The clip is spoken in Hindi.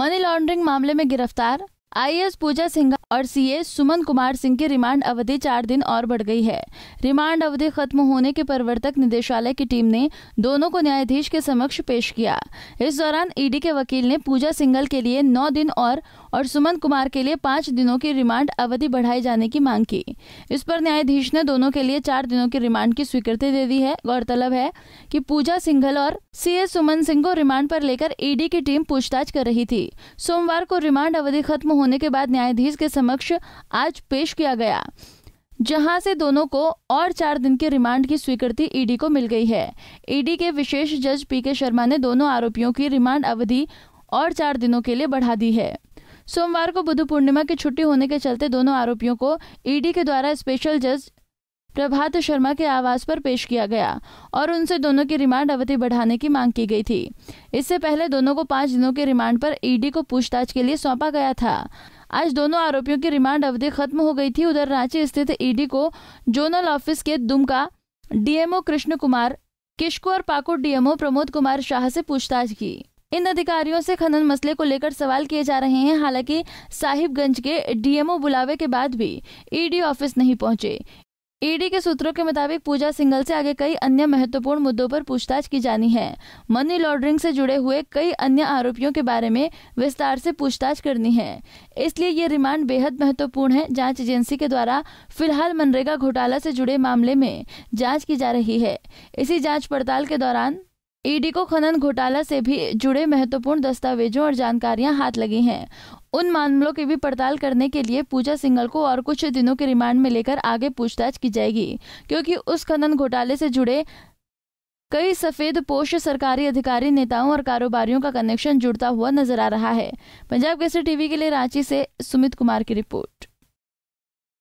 मनी लॉन्ड्रिंग मामले में गिरफ्तार आईएएस पूजा सिंह और सीए सुमन कुमार सिंह की रिमांड अवधि चार दिन और बढ़ गई है रिमांड अवधि खत्म होने के प्रवर्तक निदेशालय की टीम ने दोनों को न्यायाधीश के समक्ष पेश किया इस दौरान ईडी के वकील ने पूजा सिंघल के लिए नौ दिन और और सुमन कुमार के लिए पाँच दिनों की रिमांड अवधि बढ़ाए जाने की मांग की इस पर न्यायाधीश ने दोनों के लिए चार दिनों की रिमांड की स्वीकृति दे दी है गौरतलब है कि पूजा सिंघल और सीए सुमन सिंह को रिमांड पर लेकर ईडी की टीम पूछताछ कर रही थी सोमवार को रिमांड अवधि खत्म होने के बाद न्यायाधीश के समक्ष आज पेश किया गया जहां से दोनों को और चार दिन के रिमांड की स्वीकृति ईडी को मिल गई है ईडी के विशेष जज पी के शर्मा ने दोनों आरोपियों की रिमांड अवधि और चार दिनों के लिए बढ़ा दी है सोमवार को बुध पूर्णिमा की छुट्टी होने के चलते दोनों आरोपियों को ईडी के द्वारा स्पेशल जज प्रभात शर्मा के आवास पर पेश किया गया और उनसे दोनों की रिमांड अवधि बढ़ाने की मांग की गई थी इससे पहले दोनों को पांच दिनों के रिमांड पर ईडी को पूछताछ के लिए सौंपा गया था आज दोनों आरोपियों की रिमांड अवधि खत्म हो गई थी उधर रांची स्थित ईडी को जोनल ऑफिस के दुमका डीएमओ कृष्ण कुमार किशको और पाकुड़ डीएमओ प्रमोद कुमार शाह से पूछताछ की इन अधिकारियों से खनन मसले को लेकर सवाल किए जा रहे हैं हालांकि साहिबगंज के डीएमओ बुलावे के बाद भी ईडी ऑफिस नहीं पहुंचे ईडी के सूत्रों के मुताबिक पूजा सिंगल से आगे कई अन्य महत्वपूर्ण मुद्दों पर पूछताछ की जानी है मनी लॉन्ड्रिंग से जुड़े हुए कई अन्य आरोपियों के बारे में विस्तार से पूछताछ करनी है इसलिए ये रिमांड बेहद महत्वपूर्ण है जांच एजेंसी के द्वारा फिलहाल मनरेगा घोटाला से जुड़े मामले में जाँच की जा रही है इसी जाँच पड़ताल के दौरान ईडी को खनन घोटाला से भी जुड़े महत्वपूर्ण दस्तावेजों और जानकारियां हाथ लगी हैं उन मामलों की भी पड़ताल करने के लिए पूजा सिंगल को और कुछ दिनों के रिमांड में लेकर आगे पूछताछ की जाएगी क्योंकि उस खनन घोटाले से जुड़े कई सफेद पोष सरकारी अधिकारी नेताओं और कारोबारियों का कनेक्शन जुड़ता हुआ नजर आ रहा है पंजाब केसरी टीवी के लिए रांची से सुमित कुमार की रिपोर्ट